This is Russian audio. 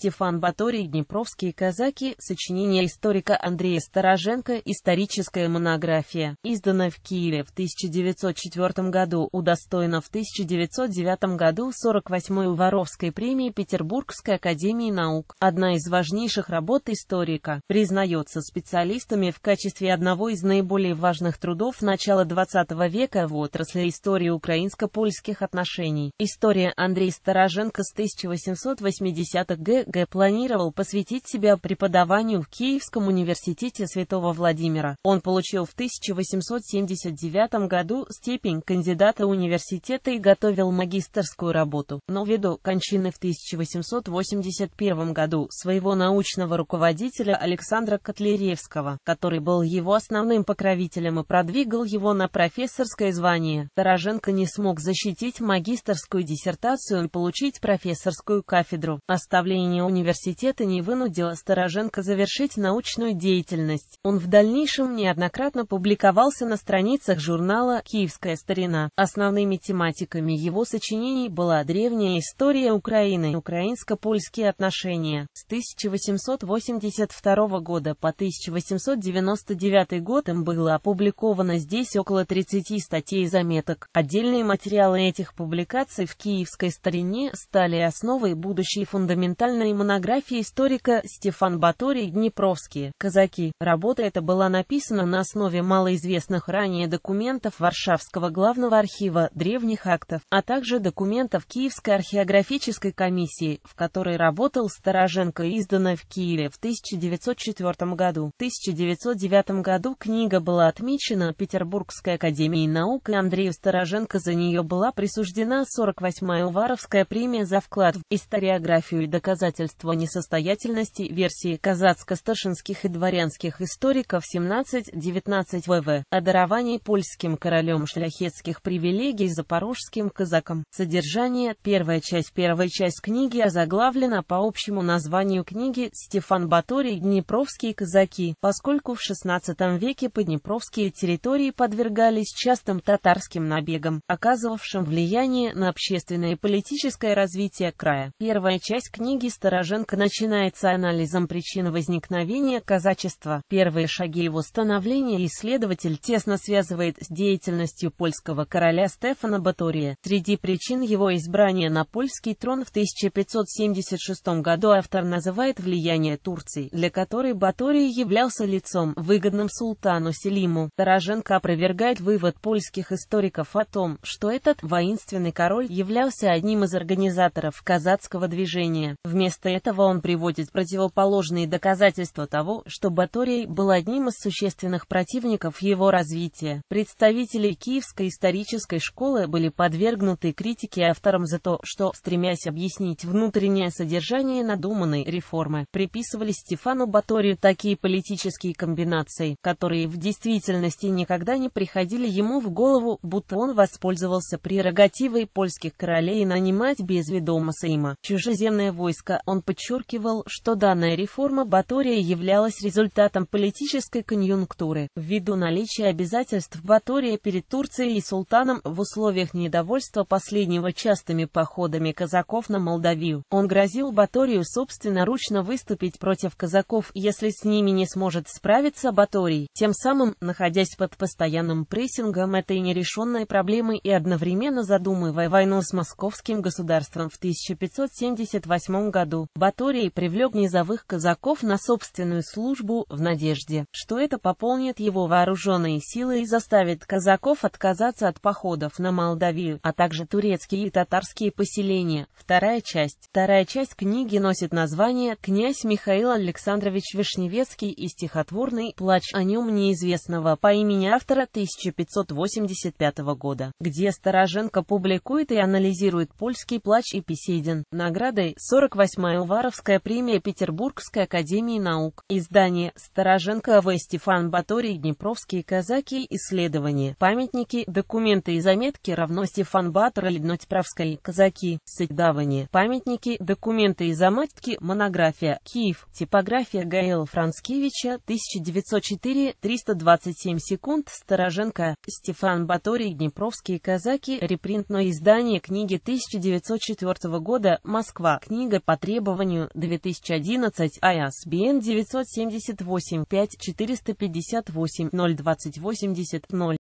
Стефан Баторий «Днепровские казаки», сочинение историка Андрея Староженко. историческая монография, изданная в Киеве в 1904 году, удостоена в 1909 году 48-й Уворовской премии Петербургской академии наук, одна из важнейших работ историка, признается специалистами в качестве одного из наиболее важных трудов начала XX века в отрасли истории украинско-польских отношений. История Андрея Староженко с 1880-х г. Г. планировал посвятить себя преподаванию в Киевском университете Святого Владимира. Он получил в 1879 году степень кандидата университета и готовил магистерскую работу, но ввиду кончины в 1881 году своего научного руководителя Александра Котлеровского, который был его основным покровителем и продвигал его на профессорское звание, Дороженко не смог защитить магистерскую диссертацию и получить профессорскую кафедру. Оставление решение университета не вынудило Стороженко завершить научную деятельность. Он в дальнейшем неоднократно публиковался на страницах журнала «Киевская старина». Основными тематиками его сочинений была древняя история Украины, украинско-польские отношения. С 1882 года по 1899 год им было опубликовано здесь около 30 статей и заметок. Отдельные материалы этих публикаций в «Киевской старине» стали основой будущей фундаментальной авторе монографии историка Стефан Баторий «Днепровские казаки». Работа эта была написана на основе малоизвестных ранее документов Варшавского главного архива древних актов, а также документов Киевской археографической комиссии, в которой работал Староженко и в Киеве в 1904 году. В 1909 году книга была отмечена Петербургской академией наук, и Андрею Староженко за нее была присуждена 48-я Уваровская премия за вклад в историографию и доказательства доказательство несостоятельности версии казацко-сташинских и дворянских историков 17-19 ВВ о даровании польским королем шляхетских привилегий запорожским казакам. Содержание. Первая часть Первая часть книги озаглавлена по общему названию книги «Стефан Баторий. Днепровские казаки», поскольку в XVI веке поднепровские территории подвергались частым татарским набегам, оказывавшим влияние на общественное и политическое развитие края. Первая часть книги «Стефан Сороженко начинается анализом причин возникновения казачества. Первые шаги его становления исследователь тесно связывает с деятельностью польского короля Стефана Батория. Среди причин его избрания на польский трон в 1576 году автор называет влияние Турции, для которой Батория являлся лицом, выгодным султану Селиму. Сороженко опровергает вывод польских историков о том, что этот воинственный король являлся одним из организаторов казацкого движения. Вместо Вместо этого он приводит противоположные доказательства того, что Баторий был одним из существенных противников его развития. Представители Киевской исторической школы были подвергнуты критике автором за то, что, стремясь объяснить внутреннее содержание надуманной реформы, приписывали Стефану Баторию такие политические комбинации, которые в действительности никогда не приходили ему в голову, будто он воспользовался прерогативой польских королей нанимать без ведома Сейма чужеземное войско, он подчеркивал, что данная реформа Батория являлась результатом политической конъюнктуры, ввиду наличия обязательств Батория перед Турцией и султаном в условиях недовольства последнего частыми походами казаков на Молдавию. Он грозил Баторию собственноручно выступить против казаков, если с ними не сможет справиться Баторий, тем самым, находясь под постоянным прессингом этой нерешенной проблемы и одновременно задумывая войну с московским государством в 1578 году году Баторий привлек низовых казаков на собственную службу в надежде, что это пополнит его вооруженные силы и заставит казаков отказаться от походов на Молдавию, а также турецкие и татарские поселения. Вторая часть. Вторая часть книги носит название «Князь Михаил Александрович Вишневецкий и стихотворный плач о нем неизвестного по имени автора 1585 года», где Стороженко публикует и анализирует польский плач и Песедин. Наградой 48 Исмаилваровская премия Петербургской академии наук. Издание Староженко В. Стефан Баторий Днепровские казаки. Исследования. Памятники. Документы и заметки равно Стефан Баторий Днепровской казаки. Сыгдавание. Памятники. Документы и заметки. Монография. Киев. Типография Гаила Францкевича. 1904. 327 секунд. Староженко. Стефан Баторий Днепровские казаки. Репринтное издание книги 1904 года. Москва. Книга по требованию 2011 ISBN 978 5 458 020 80 0.